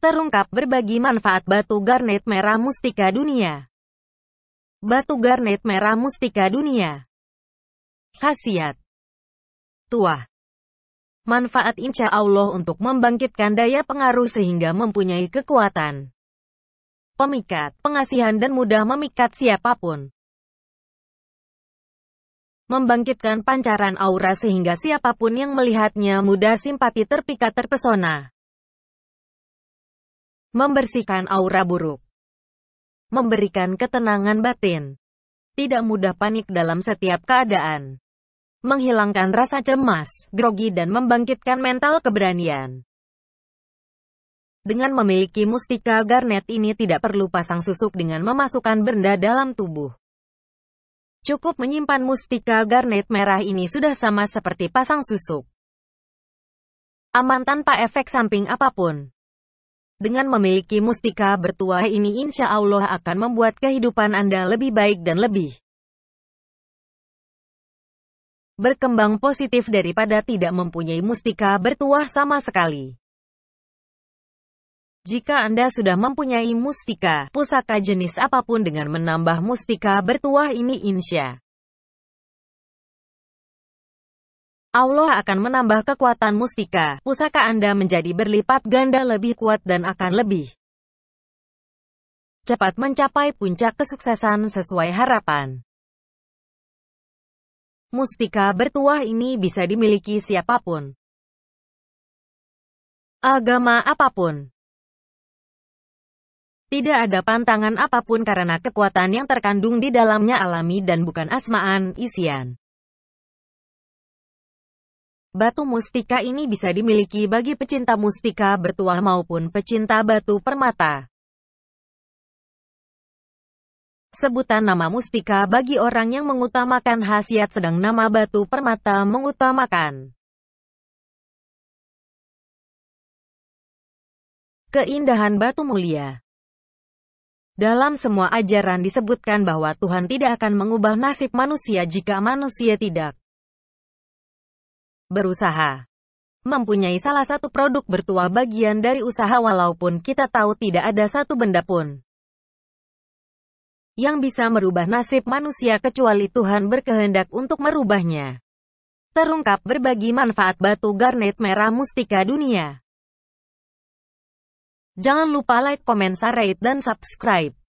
terungkap berbagi manfaat batu garnet merah mustika dunia. Batu garnet merah mustika dunia. Khasiat. Tuah. Manfaat insya Allah untuk membangkitkan daya pengaruh sehingga mempunyai kekuatan. Pemikat, pengasihan dan mudah memikat siapapun membangkitkan pancaran aura sehingga siapapun yang melihatnya mudah simpati terpikat terpesona. Membersihkan aura buruk. Memberikan ketenangan batin. Tidak mudah panik dalam setiap keadaan. Menghilangkan rasa cemas, grogi dan membangkitkan mental keberanian. Dengan memiliki mustika garnet ini tidak perlu pasang susuk dengan memasukkan benda dalam tubuh. Cukup menyimpan mustika garnet merah ini sudah sama seperti pasang susuk. Aman tanpa efek samping apapun. Dengan memiliki mustika bertuah ini insya Allah akan membuat kehidupan Anda lebih baik dan lebih berkembang positif daripada tidak mempunyai mustika bertuah sama sekali. Jika Anda sudah mempunyai mustika, pusaka jenis apapun dengan menambah mustika bertuah ini insya Allah akan menambah kekuatan mustika, pusaka Anda menjadi berlipat ganda lebih kuat dan akan lebih cepat mencapai puncak kesuksesan sesuai harapan. Mustika bertuah ini bisa dimiliki siapapun. Agama apapun. Tidak ada pantangan apapun karena kekuatan yang terkandung di dalamnya alami dan bukan asmaan, isian. Batu mustika ini bisa dimiliki bagi pecinta mustika bertuah maupun pecinta batu permata. Sebutan nama mustika bagi orang yang mengutamakan khasiat sedang nama batu permata mengutamakan Keindahan Batu Mulia Dalam semua ajaran disebutkan bahwa Tuhan tidak akan mengubah nasib manusia jika manusia tidak berusaha mempunyai salah satu produk bertuah bagian dari usaha walaupun kita tahu tidak ada satu benda pun yang bisa merubah nasib manusia kecuali Tuhan berkehendak untuk merubahnya. Terungkap berbagi manfaat batu garnet merah mustika dunia. Jangan lupa like, komen, share, dan subscribe.